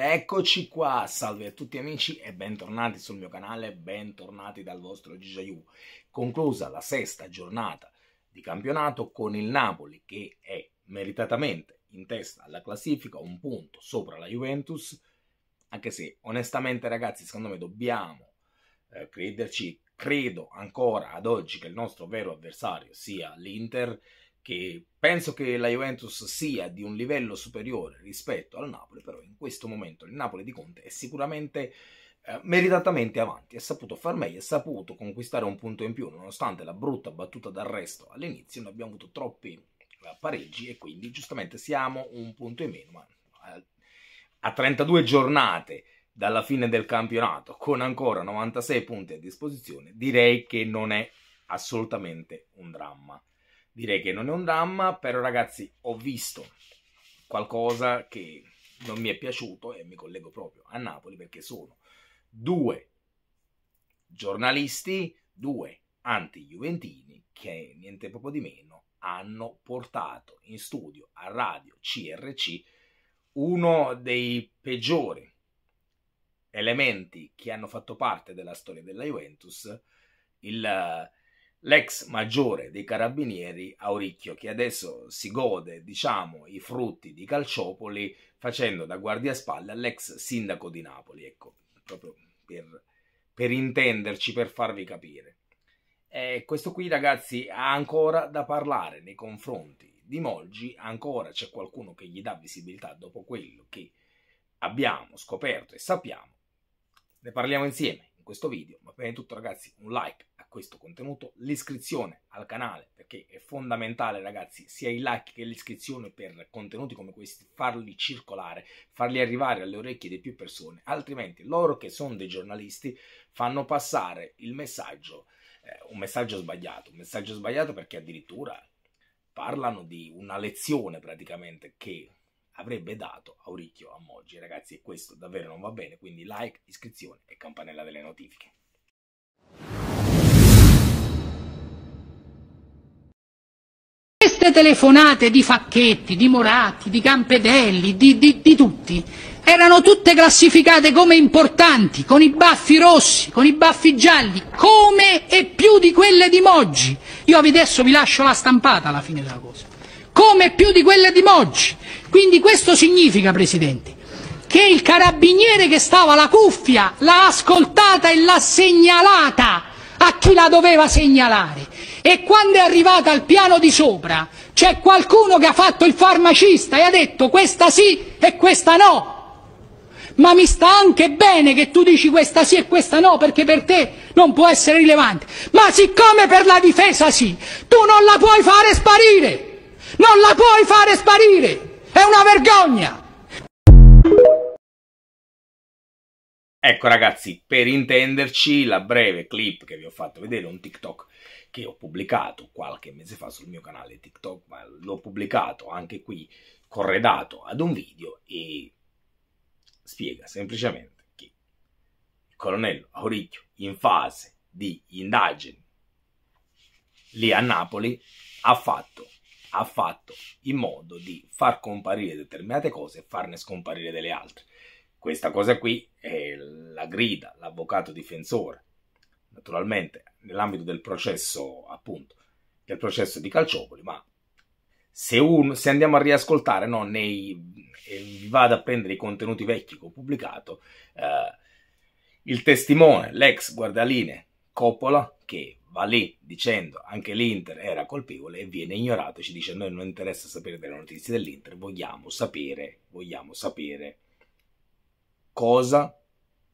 Eccoci qua, salve a tutti amici e bentornati sul mio canale, bentornati dal vostro Gigiaiu. Conclusa la sesta giornata di campionato con il Napoli che è meritatamente in testa alla classifica, un punto sopra la Juventus, anche se onestamente ragazzi secondo me dobbiamo eh, crederci, credo ancora ad oggi che il nostro vero avversario sia l'Inter, che penso che la Juventus sia di un livello superiore rispetto al Napoli, però in questo momento il Napoli di Conte è sicuramente eh, meritatamente avanti, ha saputo far meglio, ha saputo conquistare un punto in più, nonostante la brutta battuta d'arresto all'inizio, non abbiamo avuto troppi eh, pareggi e quindi giustamente siamo un punto in meno, ma eh, a 32 giornate dalla fine del campionato, con ancora 96 punti a disposizione, direi che non è assolutamente un dramma direi che non è un dramma, però ragazzi ho visto qualcosa che non mi è piaciuto e mi collego proprio a Napoli perché sono due giornalisti, due anti-juventini che niente proprio di meno hanno portato in studio a radio CRC uno dei peggiori elementi che hanno fatto parte della storia della Juventus, il l'ex maggiore dei carabinieri Auricchio, che adesso si gode, diciamo, i frutti di Calciopoli facendo da guardiaspalle all'ex sindaco di Napoli, ecco, proprio per, per intenderci, per farvi capire. E questo qui, ragazzi, ha ancora da parlare nei confronti di Molgi, ancora c'è qualcuno che gli dà visibilità dopo quello che abbiamo scoperto e sappiamo. Ne parliamo insieme questo video, ma prima di tutto ragazzi un like a questo contenuto, l'iscrizione al canale perché è fondamentale ragazzi sia il like che l'iscrizione per contenuti come questi, farli circolare, farli arrivare alle orecchie di più persone, altrimenti loro che sono dei giornalisti fanno passare il messaggio, eh, un messaggio sbagliato, un messaggio sbagliato perché addirittura parlano di una lezione praticamente che avrebbe dato Auricchio a Moggi. Ragazzi, questo davvero non va bene, quindi like, iscrizione e campanella delle notifiche. Queste telefonate di Facchetti, di Moratti, di Campedelli, di, di, di tutti, erano tutte classificate come importanti, con i baffi rossi, con i baffi gialli, come e più di quelle di Moggi. Io adesso vi lascio la stampata alla fine della cosa. Come e più di quelle di Moggi. Quindi questo significa, Presidente, che il carabiniere che stava alla cuffia l'ha ascoltata e l'ha segnalata a chi la doveva segnalare. E quando è arrivata al piano di sopra c'è qualcuno che ha fatto il farmacista e ha detto questa sì e questa no. Ma mi sta anche bene che tu dici questa sì e questa no perché per te non può essere rilevante. Ma siccome per la difesa sì, tu non la puoi fare sparire. Non la puoi fare sparire. È una vergogna! Ecco ragazzi, per intenderci, la breve clip che vi ho fatto vedere è un TikTok che ho pubblicato qualche mese fa sul mio canale TikTok, ma l'ho pubblicato anche qui corredato ad un video e spiega semplicemente che il colonnello Auricchio in fase di indagini lì a Napoli ha fatto ha fatto in modo di far comparire determinate cose e farne scomparire delle altre. Questa cosa qui è la grida, l'avvocato difensore. Naturalmente nell'ambito del processo, appunto, del processo di Calciopoli, ma se, un, se andiamo a riascoltare, no, nei, eh, vado a prendere i contenuti vecchi che ho pubblicato, eh, il testimone, l'ex guardaline Coppola, che va lì dicendo anche l'Inter era colpevole e viene ignorato e ci dice noi non interessa sapere delle notizie dell'Inter, vogliamo sapere, vogliamo sapere cosa,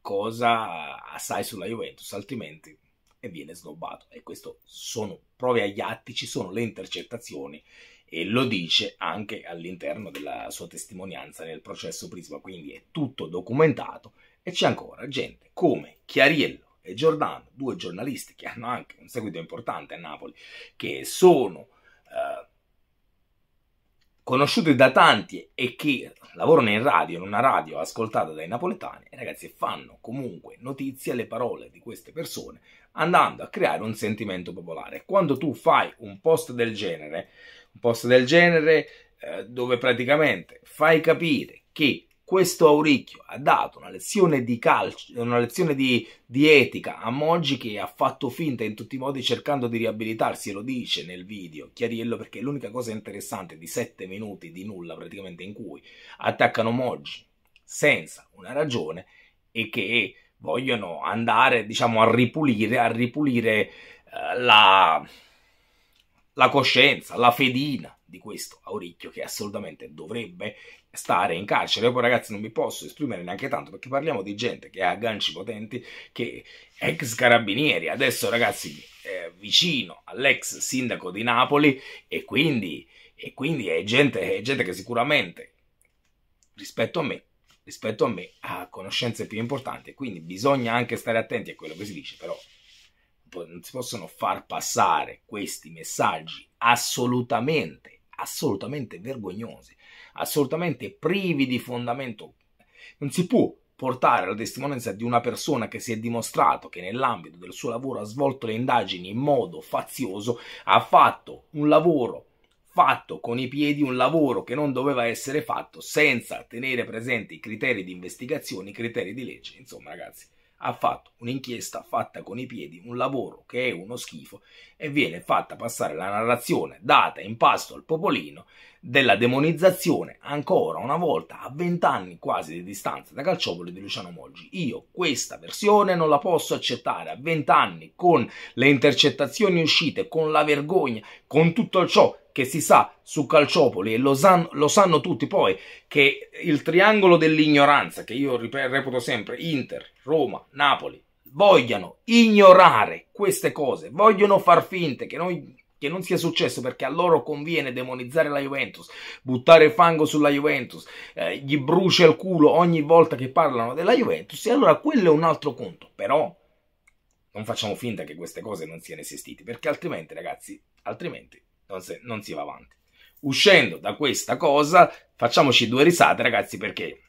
cosa assai sulla Juventus, altrimenti e viene snobbato. E questo sono prove agli atti, ci sono le intercettazioni e lo dice anche all'interno della sua testimonianza nel processo Prisma, quindi è tutto documentato e c'è ancora gente come Chiariello e Giordano, due giornalisti che hanno anche un seguito importante a Napoli, che sono eh, conosciuti da tanti e che lavorano in radio, in una radio ascoltata dai napoletani, e ragazzi fanno comunque notizie alle parole di queste persone, andando a creare un sentimento popolare. Quando tu fai un post del genere, un post del genere eh, dove praticamente fai capire che questo Auricchio ha dato una lezione di calcio, una lezione di, di, etica a Moggi che ha fatto finta in tutti i modi cercando di riabilitarsi, lo dice nel video chiarirlo perché l'unica cosa interessante di sette minuti di nulla praticamente in cui attaccano Moggi senza una ragione è che vogliono andare diciamo a ripulire, a ripulire eh, la, la coscienza, la fedina di questo Auricchio che assolutamente dovrebbe stare in carcere. Io poi ragazzi non mi posso esprimere neanche tanto perché parliamo di gente che ha agganci potenti, che ex carabinieri, adesso ragazzi eh, vicino all'ex sindaco di Napoli e quindi, e quindi è, gente, è gente che sicuramente rispetto a me rispetto a me ha conoscenze più importanti quindi bisogna anche stare attenti a quello che si dice però non si possono far passare questi messaggi assolutamente assolutamente vergognosi, assolutamente privi di fondamento. Non si può portare la testimonianza di una persona che si è dimostrato che nell'ambito del suo lavoro ha svolto le indagini in modo fazioso, ha fatto un lavoro fatto con i piedi un lavoro che non doveva essere fatto senza tenere presenti i criteri di investigazione, i criteri di legge. Insomma, ragazzi, ha fatto un'inchiesta fatta con i piedi, un lavoro che è uno schifo e viene fatta passare la narrazione data in pasto al popolino della demonizzazione, ancora una volta a 20 anni quasi di distanza da Calciopoli di Luciano Moggi. Io questa versione non la posso accettare a 20 anni con le intercettazioni uscite, con la vergogna, con tutto ciò che si sa su Calciopoli e lo, san, lo sanno tutti poi che il triangolo dell'ignoranza, che io reputo sempre, Inter, Roma, Napoli, vogliono ignorare queste cose, vogliono far finta che noi che non sia successo perché a loro conviene demonizzare la Juventus, buttare fango sulla Juventus, eh, gli brucia il culo ogni volta che parlano della Juventus, e allora quello è un altro conto. Però non facciamo finta che queste cose non siano esistite, perché altrimenti, ragazzi, altrimenti non, se, non si va avanti. Uscendo da questa cosa, facciamoci due risate, ragazzi, perché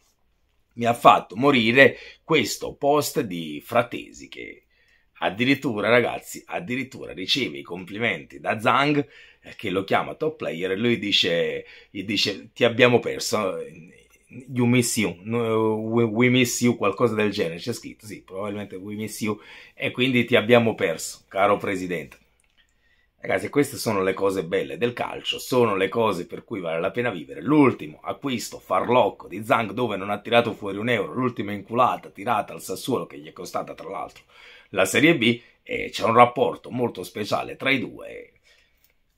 mi ha fatto morire questo post di Fratesi che Addirittura, ragazzi, addirittura riceve i complimenti da Zhang eh, che lo chiama top player e lui dice, gli dice ti abbiamo perso, eh, you miss you, we, we miss you, qualcosa del genere, c'è scritto, sì, probabilmente we miss you e quindi ti abbiamo perso, caro presidente. Ragazzi, queste sono le cose belle del calcio, sono le cose per cui vale la pena vivere. L'ultimo acquisto farlocco di Zang dove non ha tirato fuori un euro, l'ultima inculata tirata al Sassuolo che gli è costata tra l'altro la Serie B e c'è un rapporto molto speciale tra i due.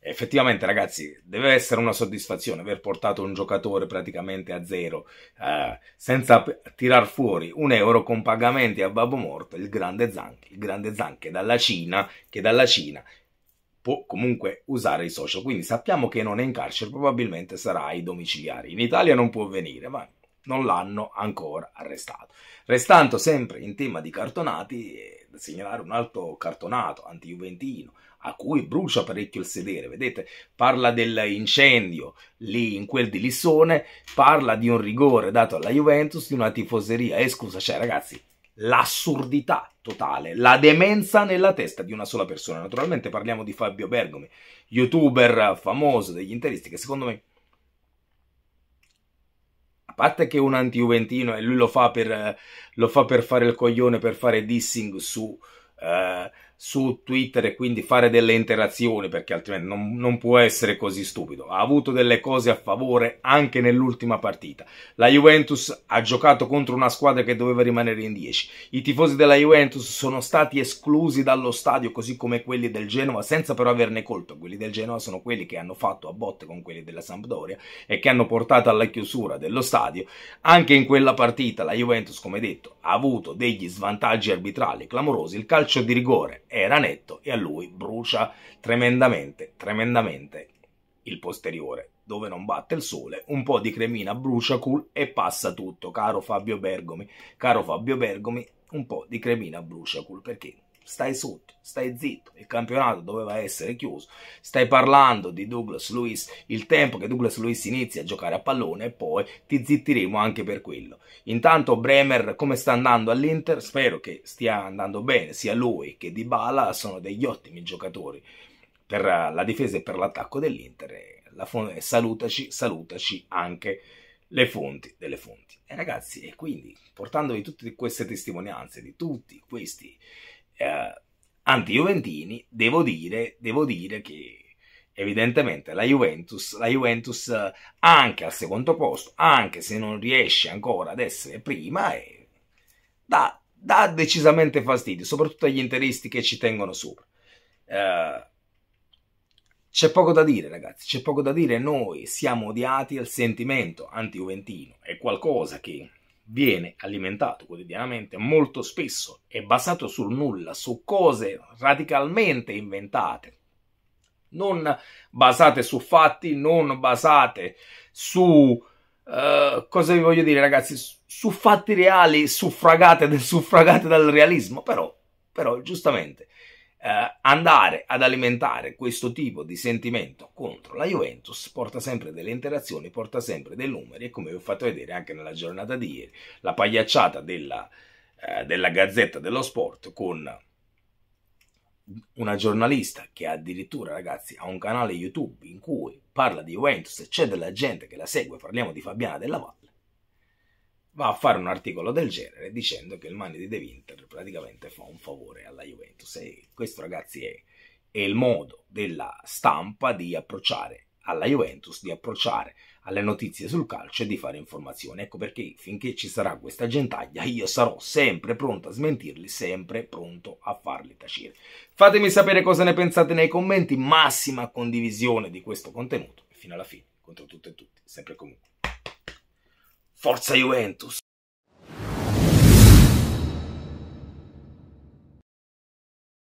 Effettivamente, ragazzi, deve essere una soddisfazione aver portato un giocatore praticamente a zero, eh, senza tirar fuori un euro con pagamenti a babbo morto, il grande Zanchi, il grande Zanchi dalla Cina, che dalla Cina può comunque usare i social. Quindi sappiamo che non è in carcere, probabilmente sarà ai domiciliari. In Italia non può venire, ma non l'hanno ancora arrestato. Restando sempre in tema di cartonati, eh, da segnalare un altro cartonato anti-juventino a cui brucia parecchio il sedere, vedete, parla dell'incendio lì in quel di Lissone, parla di un rigore dato alla Juventus, di una tifoseria E scusa, cioè ragazzi, l'assurdità totale, la demenza nella testa di una sola persona. Naturalmente parliamo di Fabio Bergomi, youtuber famoso degli interisti che secondo me parte che è un anti-juventino e lui lo fa, per, lo fa per fare il coglione, per fare dissing su... Uh, su Twitter e quindi fare delle interazioni perché altrimenti non, non può essere così stupido. Ha avuto delle cose a favore anche nell'ultima partita. La Juventus ha giocato contro una squadra che doveva rimanere in 10. I tifosi della Juventus sono stati esclusi dallo stadio così come quelli del Genova senza però averne colpa. Quelli del Genova sono quelli che hanno fatto a botte con quelli della Sampdoria e che hanno portato alla chiusura dello stadio. Anche in quella partita la Juventus, come detto, ha avuto degli svantaggi arbitrali clamorosi. Il calcio di rigore era netto e a lui brucia tremendamente, tremendamente il posteriore. Dove non batte il sole, un po' di cremina brucia cool e passa tutto, caro Fabio Bergomi, caro Fabio Bergomi, un po' di cremina brucia cool perché stai sotto, stai zitto, il campionato doveva essere chiuso, stai parlando di Douglas Luiz, il tempo che Douglas Luiz inizia a giocare a pallone e poi ti zittiremo anche per quello. Intanto Bremer come sta andando all'Inter? Spero che stia andando bene, sia lui che Dybala sono degli ottimi giocatori per eh, la difesa e per l'attacco dell'Inter. La salutaci, salutaci anche le fonti delle fonti. E ragazzi, e quindi portandovi tutte queste testimonianze di tutti questi eh, anti-juventini, devo dire, devo dire che evidentemente la Juventus, la Juventus eh, anche al secondo posto, anche se non riesce ancora ad essere prima, eh, dà, dà, decisamente fastidio, soprattutto agli interisti che ci tengono sopra. Eh, c'è poco da dire, ragazzi, c'è poco da dire. Noi siamo odiati al sentimento anti-juventino, è qualcosa che viene alimentato quotidianamente molto spesso è basato sul nulla, su cose radicalmente inventate, non basate su fatti, non basate su Uh, cosa vi voglio dire, ragazzi? Su fatti reali, suffragate, suffragate dal realismo, però, però giustamente eh, andare ad alimentare questo tipo di sentimento contro la Juventus porta sempre delle interazioni, porta sempre dei numeri e come vi ho fatto vedere anche nella giornata di ieri, la pagliacciata della, eh, della Gazzetta dello Sport con una giornalista che addirittura ragazzi ha un canale YouTube in cui parla di Juventus e c'è della gente che la segue, parliamo di Fabiana della Valle va a fare un articolo del genere dicendo che il Mani di De Winter praticamente fa un favore alla Juventus. E questo, ragazzi, è, è il modo della stampa di approcciare alla Juventus, di approcciare alle notizie sul calcio e di fare informazione. Ecco perché finché ci sarà questa gentaglia io sarò sempre pronto a smentirli, sempre pronto a farli tacere. Fatemi sapere cosa ne pensate nei commenti, massima condivisione di questo contenuto e fino alla fine, contro tutto e tutti, sempre comunque. Forza Juventus!